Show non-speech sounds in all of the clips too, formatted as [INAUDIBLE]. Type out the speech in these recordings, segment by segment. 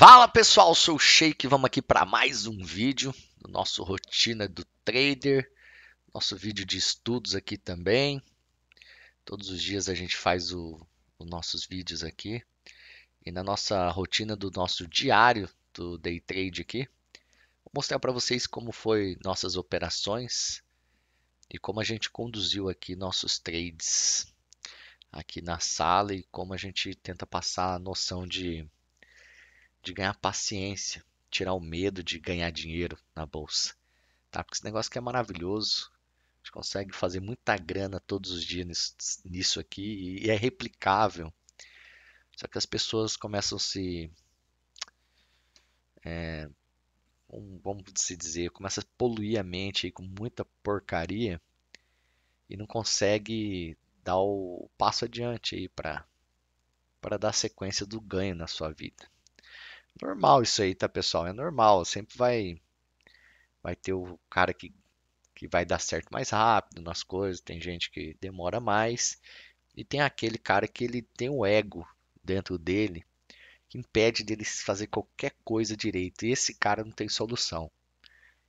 Fala pessoal, sou o Sheik, vamos aqui para mais um vídeo do nosso rotina do trader, nosso vídeo de estudos aqui também. Todos os dias a gente faz os nossos vídeos aqui e na nossa rotina do nosso diário do day trade aqui, vou mostrar para vocês como foi nossas operações e como a gente conduziu aqui nossos trades aqui na sala e como a gente tenta passar a noção de de ganhar paciência, tirar o medo de ganhar dinheiro na bolsa. Tá? Porque esse negócio que é maravilhoso, a gente consegue fazer muita grana todos os dias nisso aqui e é replicável. Só que as pessoas começam a se. É, vamos se dizer, começa a poluir a mente aí com muita porcaria e não consegue dar o passo adiante aí para dar sequência do ganho na sua vida. Normal isso aí, tá, pessoal? É normal, sempre vai vai ter o cara que, que vai dar certo mais rápido nas coisas, tem gente que demora mais, e tem aquele cara que ele tem o ego dentro dele que impede dele fazer qualquer coisa direito. E esse cara não tem solução.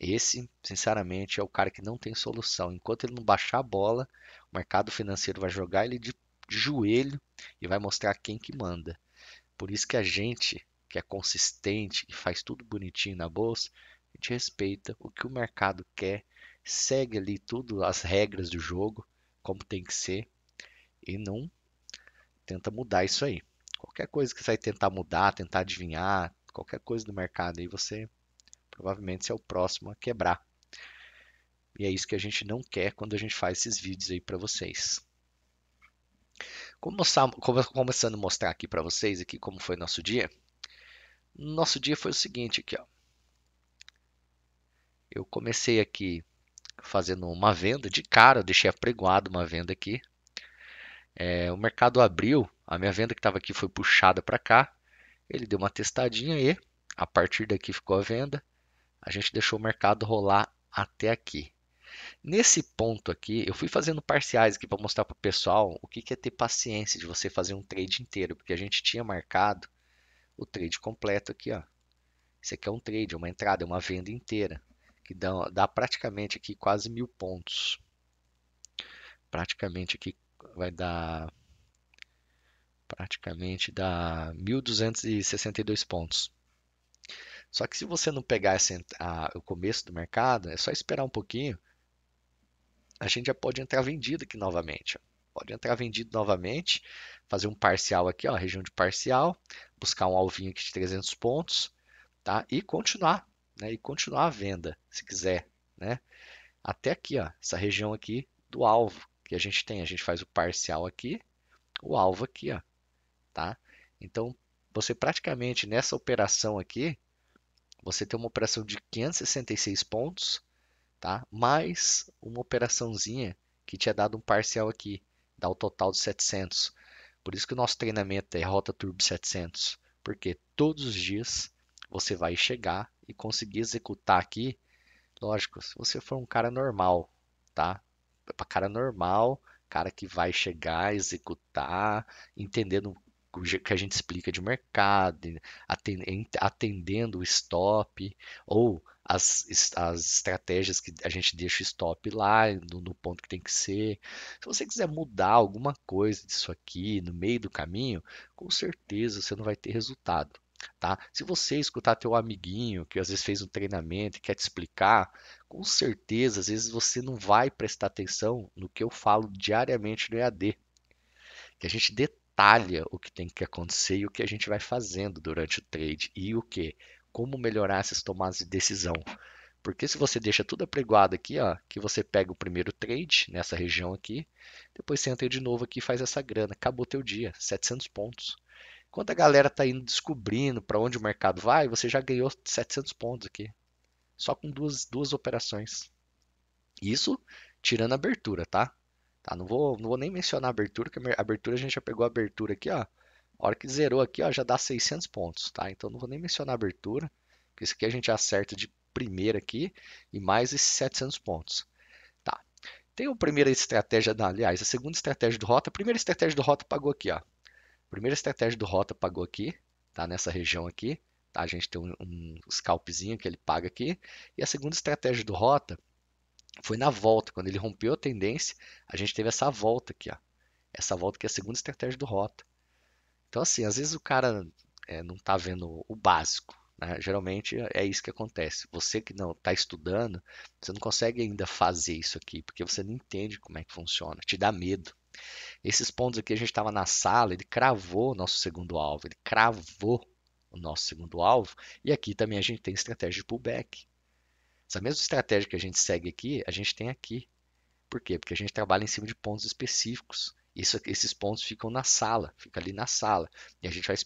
Esse, sinceramente, é o cara que não tem solução. Enquanto ele não baixar a bola, o mercado financeiro vai jogar ele de joelho e vai mostrar quem que manda. Por isso que a gente que é consistente, que faz tudo bonitinho na bolsa, a gente respeita o que o mercado quer, segue ali tudo as regras do jogo, como tem que ser, e não tenta mudar isso aí. Qualquer coisa que você vai tentar mudar, tentar adivinhar, qualquer coisa do mercado aí, você provavelmente é o próximo a quebrar. E é isso que a gente não quer quando a gente faz esses vídeos aí para vocês. Como, começando a mostrar aqui para vocês aqui como foi nosso dia, nosso dia foi o seguinte aqui, ó. Eu comecei aqui fazendo uma venda de cara, deixei apregoado uma venda aqui. É, o mercado abriu, a minha venda que estava aqui foi puxada para cá. Ele deu uma testadinha e a partir daqui ficou a venda. A gente deixou o mercado rolar até aqui. Nesse ponto aqui, eu fui fazendo parciais aqui para mostrar para o pessoal o que, que é ter paciência de você fazer um trade inteiro, porque a gente tinha marcado o trade completo aqui, ó. Isso aqui é um trade, é uma entrada, é uma venda inteira, que dá, dá praticamente aqui quase mil pontos. Praticamente aqui vai dar praticamente dá 1.262 pontos. Só que se você não pegar essa, a, o começo do mercado, é só esperar um pouquinho, a gente já pode entrar vendido aqui novamente. Ó pode entrar vendido novamente, fazer um parcial aqui, ó, região de parcial, buscar um alvinho aqui de 300 pontos, tá? E continuar, né? E continuar a venda, se quiser, né? Até aqui, ó, essa região aqui do alvo que a gente tem, a gente faz o parcial aqui, o alvo aqui, ó, tá? Então, você praticamente nessa operação aqui, você tem uma operação de 566 pontos, tá? Mais uma operaçãozinha que tinha dado um parcial aqui dá o um total de 700. Por isso que o nosso treinamento é Rota Turbo 700, porque todos os dias você vai chegar e conseguir executar aqui. Lógico, se você for um cara normal, tá? Para cara normal, cara que vai chegar, executar, entendendo o que a gente explica de mercado, atendendo o stop, ou as, as estratégias que a gente deixa o stop lá, no, no ponto que tem que ser. Se você quiser mudar alguma coisa disso aqui no meio do caminho, com certeza você não vai ter resultado. Tá? Se você escutar teu amiguinho que às vezes fez um treinamento e quer te explicar, com certeza às vezes você não vai prestar atenção no que eu falo diariamente no EAD, que a gente detalha o que tem que acontecer e o que a gente vai fazendo durante o trade e o que como melhorar essas tomadas de decisão. Porque se você deixa tudo apregoado aqui, ó, que você pega o primeiro trade nessa região aqui, depois você entra de novo aqui e faz essa grana. Acabou teu dia, 700 pontos. Enquanto a galera está indo descobrindo para onde o mercado vai, você já ganhou 700 pontos aqui. Só com duas, duas operações. Isso tirando a abertura, tá? tá não, vou, não vou nem mencionar a abertura, porque a abertura a gente já pegou a abertura aqui, ó. A hora que zerou aqui, ó, já dá 600 pontos, tá? Então não vou nem mencionar a abertura, porque isso aqui a gente acerta de primeira aqui e mais esses 700 pontos. Tá. Tem a primeira estratégia, não, aliás, a segunda estratégia do Rota. A primeira estratégia do Rota pagou aqui, ó. A primeira estratégia do Rota pagou aqui, tá? Nessa região aqui, tá? A gente tem um, um scalpzinho que ele paga aqui. E a segunda estratégia do Rota foi na volta, quando ele rompeu a tendência, a gente teve essa volta aqui, ó. Essa volta que é a segunda estratégia do Rota. Então, assim, às vezes o cara é, não está vendo o básico. Né? Geralmente é, é isso que acontece. Você que não está estudando, você não consegue ainda fazer isso aqui, porque você não entende como é que funciona, te dá medo. Esses pontos aqui, a gente estava na sala, ele cravou o nosso segundo alvo, ele cravou o nosso segundo alvo, e aqui também a gente tem estratégia de pullback. Essa mesma estratégia que a gente segue aqui, a gente tem aqui. Por quê? Porque a gente trabalha em cima de pontos específicos. Isso, esses pontos ficam na sala, fica ali na sala. E a gente vai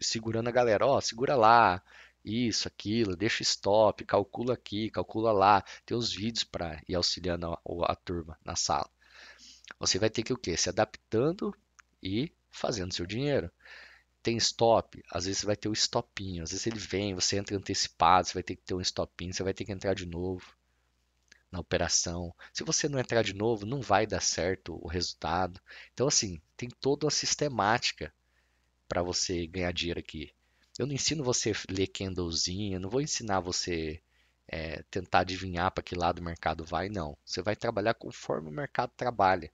segurando a galera, ó, oh, segura lá, isso, aquilo, deixa stop, calcula aqui, calcula lá. Tem os vídeos para ir auxiliando a, a, turma na sala. Você vai ter que o quê? Se adaptando e fazendo seu dinheiro. Tem stop, às vezes vai ter o stopinho, às vezes ele vem, você entra antecipado, você vai ter que ter um stopinho, você vai ter que entrar de novo na operação. Se você não entrar de novo, não vai dar certo o resultado. Então, assim, tem toda uma sistemática para você ganhar dinheiro aqui. Eu não ensino você ler candlezinha, não vou ensinar você é, tentar adivinhar para que lado o mercado vai, não. Você vai trabalhar conforme o mercado trabalha.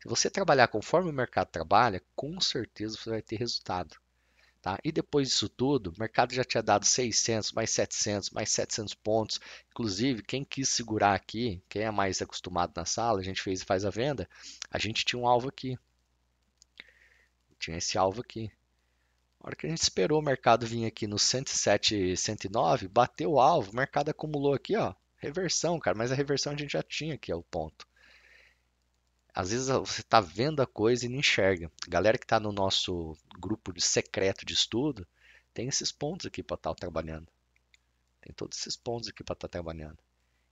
Se você trabalhar conforme o mercado trabalha, com certeza você vai ter resultado. Tá? E depois disso tudo, o mercado já tinha dado 600, mais 700, mais 700 pontos. Inclusive, quem quis segurar aqui, quem é mais acostumado na sala, a gente fez e faz a venda, a gente tinha um alvo aqui. Tinha esse alvo aqui. A hora que a gente esperou o mercado vir aqui no 107, 109, bateu o alvo, o mercado acumulou aqui, ó, reversão, cara, mas a reversão a gente já tinha aqui, é o ponto. Às vezes ah, você está vendo a coisa e não enxerga. Galera que está no nosso grupo de secreto de estudo, tem esses pontos aqui para estar tá trabalhando. Tem todos esses pontos aqui para estar tá trabalhando.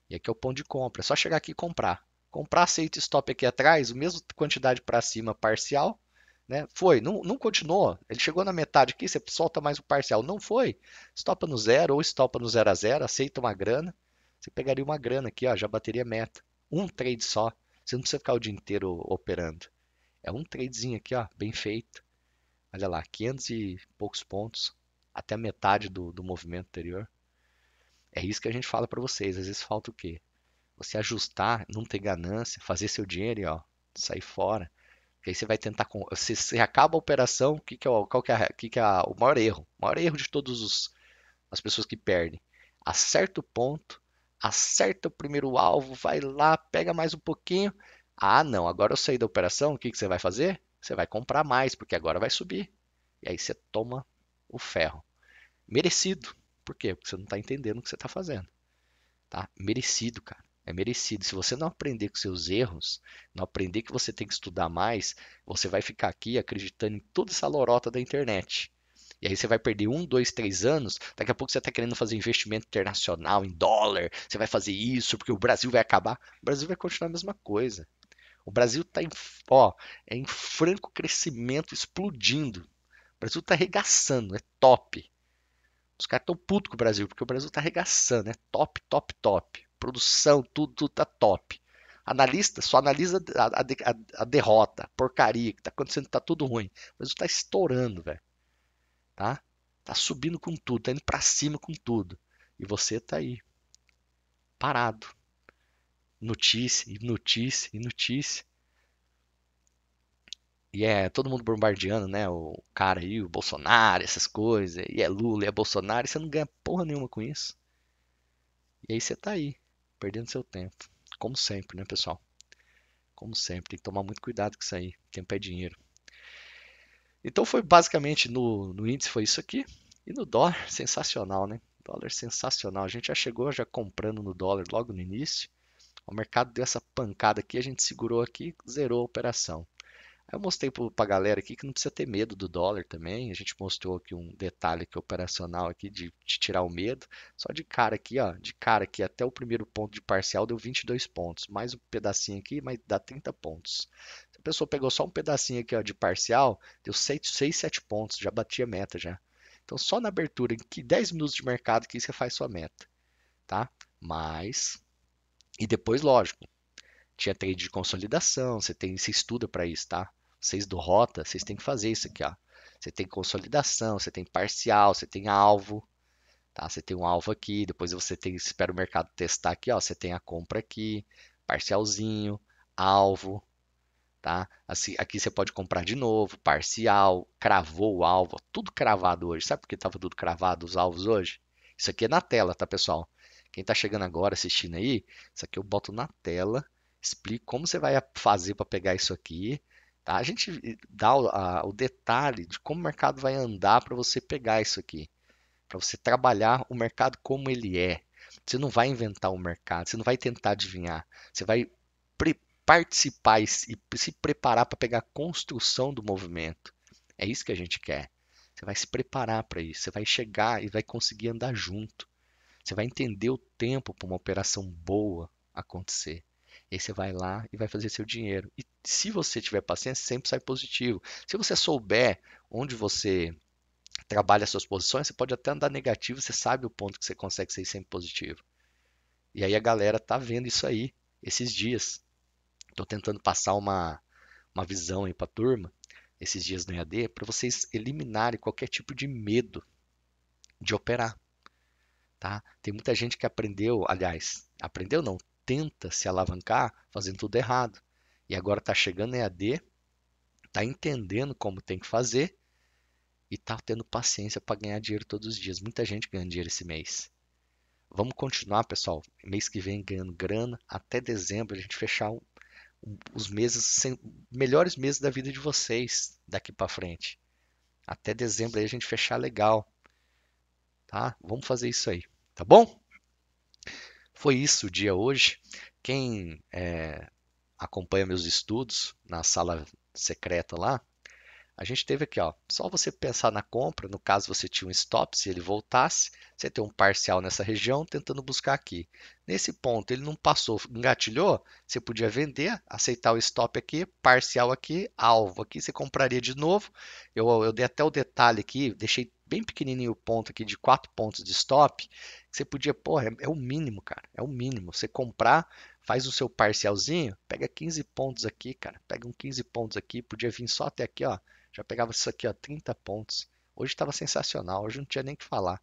E aqui é o ponto de compra. É só chegar aqui e comprar. Comprar aceita stop aqui atrás, o mesmo quantidade para cima parcial. Né? Foi, não, não continuou. Ele chegou na metade aqui, você solta mais o parcial. Não foi. Stopa no zero ou stopa no zero a zero, aceita uma grana. Você pegaria uma grana aqui, ó, já bateria meta. Um trade só. Você não precisa ficar o dia inteiro operando. É um tradezinho aqui, ó, bem feito. Olha lá, 500 e poucos pontos, até metade do, do movimento anterior. É isso que a gente fala para vocês. Às vezes falta o quê? Você ajustar, não ter ganância, fazer seu dinheiro e ó, sair fora. Porque aí você vai tentar. Você, você acaba a operação, que que é o, qual que é, que que é o maior erro? O maior erro de todas as pessoas que perdem. A certo ponto, acerta o primeiro alvo, vai lá, pega mais um pouquinho. Ah, não, agora eu saí da operação, o que, que você vai fazer? Você vai comprar mais, porque agora vai subir. E aí você toma o ferro. Merecido. Por quê? Porque você não está entendendo o que você está fazendo. Tá? Merecido, cara. É merecido. Se você não aprender com seus erros, não aprender que você tem que estudar mais, você vai ficar aqui acreditando em toda essa lorota da internet. E aí você vai perder um, dois, três anos. Daqui a pouco você está querendo fazer investimento internacional em dólar. Você vai fazer isso porque o Brasil vai acabar. O Brasil vai continuar a mesma coisa. O Brasil está em, ó, é em franco crescimento, explodindo. O Brasil está arregaçando, é top. Os caras estão putos com o Brasil, porque o Brasil está arregaçando, é top, top, top. Produção, tudo, tudo tá top. Analista só analisa a, a, a derrota, porcaria que está acontecendo, está tudo ruim. O Brasil está estourando, velho tá? Tá subindo com tudo, tá indo para cima com tudo. E você tá aí, parado. Notícia, e notícia, e notícia. E é todo mundo bombardeando, né? O cara aí, o Bolsonaro, essas coisas. E é Lula, e é Bolsonaro. E você não ganha porra nenhuma com isso. E aí você tá aí, perdendo seu tempo. Como sempre, né, pessoal? Como sempre, tem que tomar muito cuidado com isso aí. Tempo é dinheiro. Então foi basicamente no, no índice foi isso aqui. E no dólar, [LAUGHS] sensacional, né? Dólar sensacional. A gente já chegou já comprando no dólar logo no início. O mercado deu essa pancada aqui, a gente segurou aqui, zerou a operação. Aí eu mostrei para a galera aqui que não precisa ter medo do dólar também. A gente mostrou aqui um detalhe aqui é operacional aqui de, de tirar o medo. Só de cara aqui, ó, de cara aqui até o primeiro ponto de parcial deu 22 pontos, mais um pedacinho aqui, mas dá 30 pontos a pessoa pegou só um pedacinho aqui ó, de parcial, deu 6, 7 pontos, já batia meta já. Então, só na abertura, em que 10 minutos de mercado que você faz sua meta, tá? Mas, e depois, lógico, tinha trade de consolidação, você, tem, você estuda para isso, tá? Vocês do Rota, vocês têm que fazer isso aqui, ó. Você tem consolidação, você tem parcial, você tem alvo, tá? Você tem um alvo aqui, depois você tem, espera o mercado testar aqui, ó, você tem a compra aqui, parcialzinho, alvo, Tá? Assim, aqui você pode comprar de novo, parcial, cravou o alvo, tudo cravado hoje. Sabe por que estava tudo cravado os alvos hoje? Isso aqui é na tela, tá, pessoal? Quem está chegando agora assistindo aí, isso aqui eu boto na tela, explico como você vai fazer para pegar isso aqui. Tá? A gente dá o, a, o detalhe de como o mercado vai andar para você pegar isso aqui, para você trabalhar o mercado como ele é. Você não vai inventar o mercado, você não vai tentar adivinhar, você vai participar e se preparar para pegar a construção do movimento. É isso que a gente quer. Você vai se preparar para isso, você vai chegar e vai conseguir andar junto. Você vai entender o tempo para uma operação boa acontecer. E aí você vai lá e vai fazer seu dinheiro. E se você tiver paciência, sempre sai positivo. Se você souber onde você trabalha suas posições, você pode até andar negativo, você sabe o ponto que você consegue ser sempre positivo. E aí a galera tá vendo isso aí esses dias. Estou tentando passar uma, uma visão aí para a turma, esses dias no EAD, para vocês eliminarem qualquer tipo de medo de operar. Tá? Tem muita gente que aprendeu, aliás, aprendeu não, tenta se alavancar fazendo tudo errado. E agora está chegando em EAD, está entendendo como tem que fazer e está tendo paciência para ganhar dinheiro todos os dias. Muita gente ganha dinheiro esse mês. Vamos continuar, pessoal. Mês que vem ganhando grana. Até dezembro a gente fechar os meses melhores meses da vida de vocês daqui para frente. Até dezembro aí a gente fechar legal. Tá? Vamos fazer isso aí, tá bom? Foi isso o dia hoje. Quem é, acompanha meus estudos na sala secreta lá, a gente teve aqui, ó, só você pensar na compra, no caso você tinha um stop, se ele voltasse, você tem um parcial nessa região tentando buscar aqui. Nesse ponto, ele não passou, engatilhou, você podia vender, aceitar o stop aqui, parcial aqui, alvo aqui, você compraria de novo. Eu, eu dei até o detalhe aqui, deixei bem pequenininho o ponto aqui de quatro pontos de stop, você podia, porra, é, é, o mínimo, cara, é o mínimo. Você comprar, faz o seu parcialzinho, pega 15 pontos aqui, cara, pega um 15 pontos aqui, podia vir só até aqui, ó, já pegava isso aqui, ó, 30 pontos. Hoje estava sensacional, hoje não tinha nem o que falar.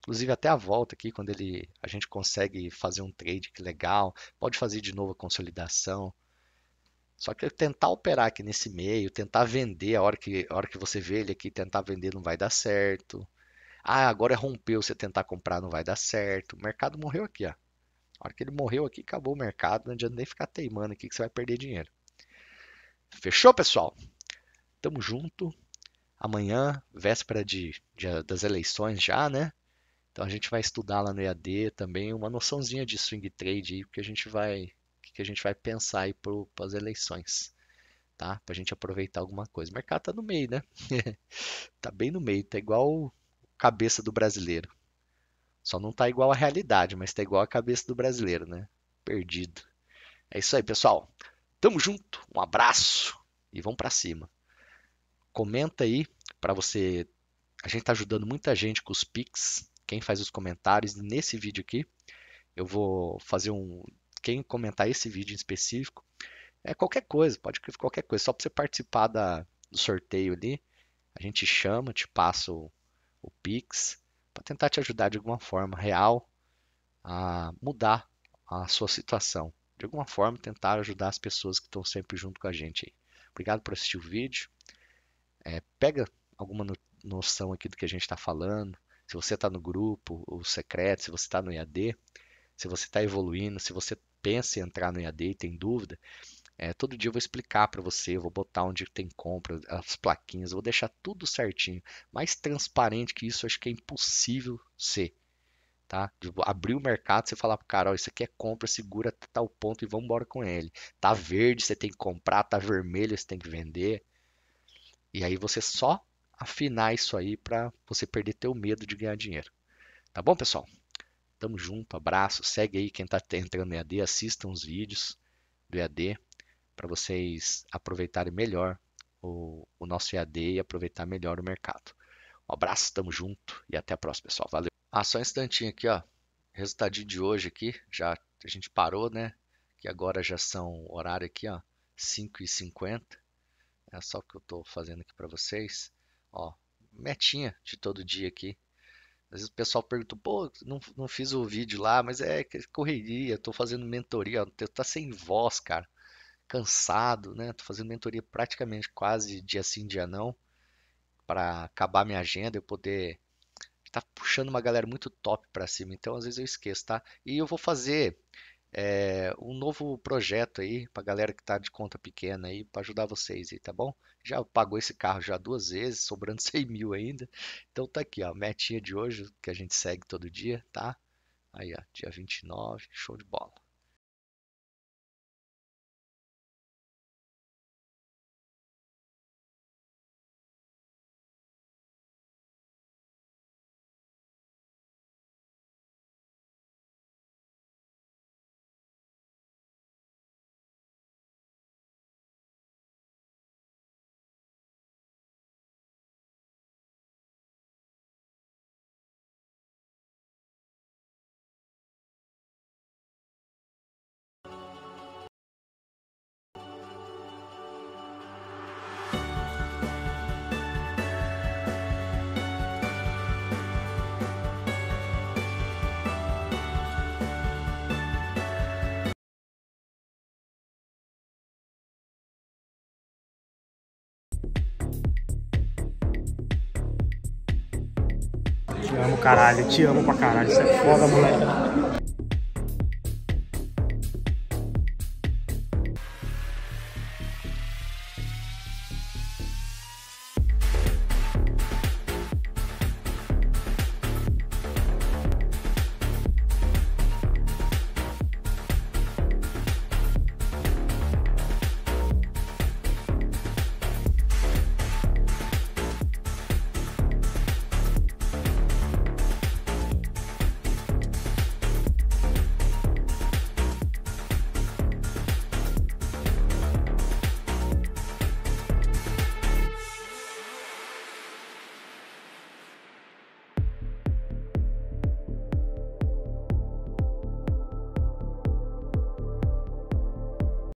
Inclusive até a volta aqui, quando ele, a gente consegue fazer um trade que legal, pode fazer de novo a consolidação. Só que tentar operar aqui nesse meio, tentar vender a hora que, a hora que você vê ele aqui, tentar vender não vai dar certo. Ah, agora rompeu, você tentar comprar não vai dar certo. O mercado morreu aqui, ó. A hora que ele morreu aqui, acabou o mercado. Não adianta nem ficar teimando aqui que você vai perder dinheiro. Fechou, pessoal? Tamo junto. Amanhã, véspera de, de, das eleições já, né? Então a gente vai estudar lá no EAD também uma noçãozinha de swing trade aí, porque a gente vai que a gente vai pensar aí para as eleições, tá? Para a gente aproveitar alguma coisa. O mercado tá no meio, né? [LAUGHS] tá bem no meio, tá igual a cabeça do brasileiro. Só não tá igual a realidade, mas tá igual a cabeça do brasileiro, né? Perdido. É isso aí, pessoal. Tamo junto, um abraço e vamos para cima comenta aí para você. A gente está ajudando muita gente com os Pix. Quem faz os comentários nesse vídeo aqui, eu vou fazer um. Quem comentar esse vídeo em específico, é qualquer coisa, pode escrever qualquer coisa, só para você participar da, do sorteio ali. A gente chama, te passa o, o Pix, para tentar te ajudar de alguma forma real a mudar a sua situação. De alguma forma, tentar ajudar as pessoas que estão sempre junto com a gente aí. Obrigado por assistir o vídeo. É, pega alguma no, noção aqui do que a gente está falando, se você está no grupo, o secreto, se você está no IAD, se você está evoluindo, se você pensa em entrar no IAD e tem dúvida, é, todo dia eu vou explicar para você, vou botar onde tem compra, as plaquinhas, vou deixar tudo certinho. Mais transparente que isso, acho que é impossível ser. Tá? abrir o mercado, você falar para o cara, ó, isso aqui é compra, segura até tal ponto e vamos embora com ele. Tá verde, você tem que comprar, tá vermelho, você tem que vender. E aí você só afinar isso aí para você perder teu medo de ganhar dinheiro. Tá bom, pessoal? Tamo junto, abraço. Segue aí quem tá entrando no EAD, assistam os vídeos do EAD para vocês aproveitarem melhor o, o nosso EAD e aproveitar melhor o mercado. Um abraço, tamo junto e até a próxima, pessoal. Valeu. Ah, só um instantinho aqui, ó. Resultadinho de hoje aqui, já a gente parou, né? Que agora já são horário aqui, ó, 5h50. É só o que eu estou fazendo aqui para vocês. Ó, metinha de todo dia aqui. Às vezes o pessoal pergunta, pô, não, não fiz o vídeo lá, mas é correria, estou fazendo mentoria, tá sem voz, cara. Cansado, né? Tô fazendo mentoria praticamente quase dia sim, dia não, para acabar minha agenda, eu poder tá puxando uma galera muito top para cima, então às vezes eu esqueço, tá? E eu vou fazer é, um novo projeto aí para galera que está de conta pequena aí para ajudar vocês aí, tá bom? Já pagou esse carro já duas vezes, [LAUGHS] sobrando 100 mil ainda. Então tá aqui, ó, a metinha de hoje que a gente segue todo dia, tá? Aí, ó, dia 29, show de bola. Te amo, caralho. Te amo pra caralho. Você é foda, moleque.